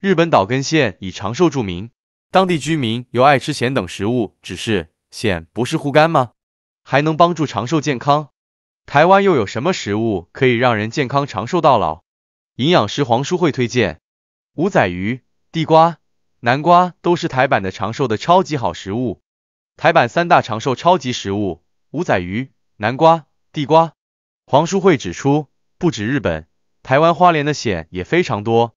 日本岛根县以长寿著名，当地居民尤爱吃咸等食物。只是咸不是护肝吗？还能帮助长寿健康？台湾又有什么食物可以让人健康长寿到老？营养师黄淑慧推荐五仔鱼、地瓜、南瓜都是台版的长寿的超级好食物。台版三大长寿超级食物：五仔鱼、南瓜、地瓜。黄淑慧指出，不止日本，台湾花莲的蚬也非常多。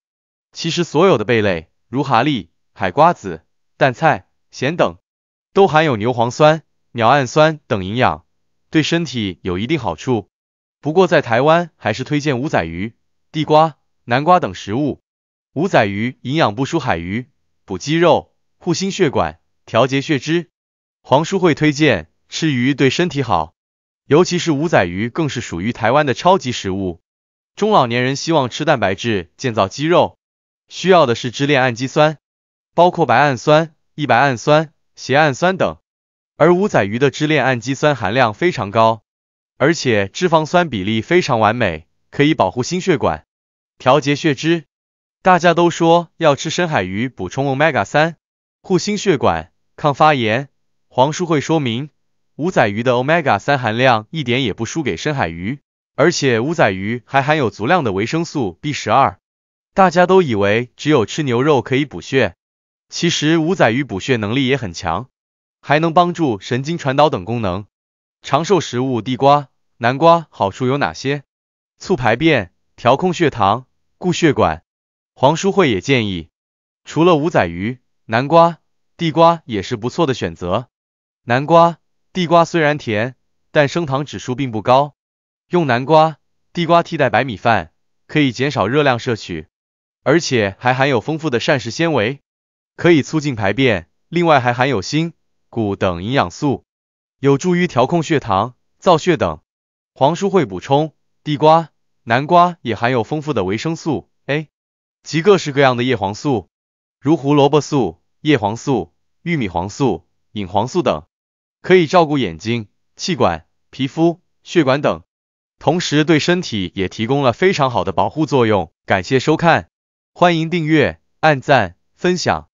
其实所有的贝类，如蛤蜊、海瓜子、蛋菜、咸等，都含有牛磺酸、鸟氨酸等营养，对身体有一定好处。不过在台湾还是推荐五仔鱼、地瓜、南瓜等食物。五仔鱼营养不输海鱼，补肌肉、护心血管、调节血脂。黄叔会推荐吃鱼对身体好，尤其是五仔鱼更是属于台湾的超级食物。中老年人希望吃蛋白质建造肌肉。需要的是支链氨基酸，包括白氨酸、异白氨酸、缬氨酸等，而五仔鱼的支链氨基酸含量非常高，而且脂肪酸比例非常完美，可以保护心血管，调节血脂。大家都说要吃深海鱼补充 Omega 三，护心血管，抗发炎。黄叔会说明，五仔鱼的 Omega 三含量一点也不输给深海鱼，而且五仔鱼还含有足量的维生素 B 十二。大家都以为只有吃牛肉可以补血，其实五仔鱼补血能力也很强，还能帮助神经传导等功能。长寿食物地瓜、南瓜好处有哪些？促排便、调控血糖、固血管。黄淑慧也建议，除了五仔鱼，南瓜、地瓜也是不错的选择。南瓜、地瓜虽然甜，但升糖指数并不高，用南瓜、地瓜替代白米饭，可以减少热量摄取。而且还含有丰富的膳食纤维，可以促进排便。另外还含有锌、钴等营养素，有助于调控血糖、造血等。黄叔会补充，地瓜、南瓜也含有丰富的维生素 A 及各式各样的叶黄素，如胡萝卜素、叶黄素、玉米黄素、隐黄素等，可以照顾眼睛、气管、皮肤、血管等，同时对身体也提供了非常好的保护作用。感谢收看。欢迎订阅、按赞、分享。